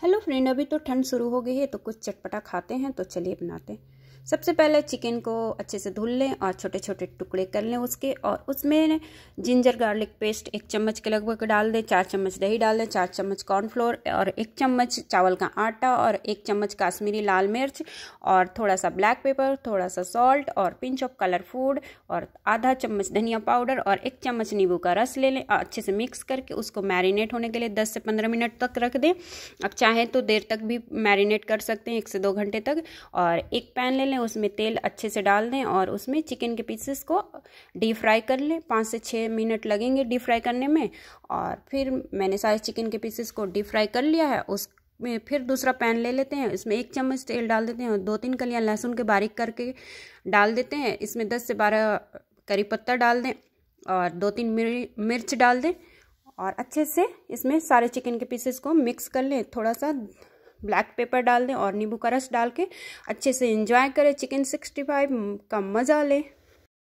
hello friend अभी तो ठंड शुरू हो गई है तो कुछ चटपटा खाते हैं तो चलिए बनाते हैं सबसे पहले चिकन को अच्छे से धुल लें और छोटे छोटे टुकड़े कर लें उसके और उसमें जिंजर गार्लिक पेस्ट एक चम्मच के लगभग डाल दें चार चम्मच दही डाल दें चार चम्मच कॉर्नफ्लोर और एक चम्मच चावल का आटा और एक चम्मच काश्मीरी लाल मिर्च और थोड़ा सा ब्लैक पेपर थोड़ा सा सॉल्ट और पिंच ऑफ कलर फूड और आधा चम्मच धनिया पाउडर और एक चम्मच नींबू का रस ले लें और अच्छे से मिक्स करके उसको मैरिनेट होने के लिए दस से पंद्रह मिनट तक रख दें अब चाहें तो देर तक भी मैरिनेट कर सकते हैं एक से दो घंटे तक और एक पैन ले लें लें उसमें तेल अच्छे से डाल दें और उसमें चिकन के पीसेस को डीप फ्राई कर लें पाँच से छः मिनट लगेंगे डीप फ्राई करने में और फिर मैंने सारे चिकन के पीसेस को डीप फ्राई कर लिया है उस में फिर दूसरा पैन ले लेते हैं इसमें एक चम्मच तेल डाल देते हैं और दो तीन कलियाँ लहसुन के बारीक करके डाल देते हैं इसमें दस से बारह करी पत्ता डाल दें और दो तीन मिर्च डाल दें और अच्छे से इसमें सारे चिकन के पीसेस को मिक्स कर लें थोड़ा सा ब्लैक पेपर डाल दें और नींबू का रस डाल के अच्छे से इंजॉय करें चिकन सिक्सटी फाइव का मज़ा लें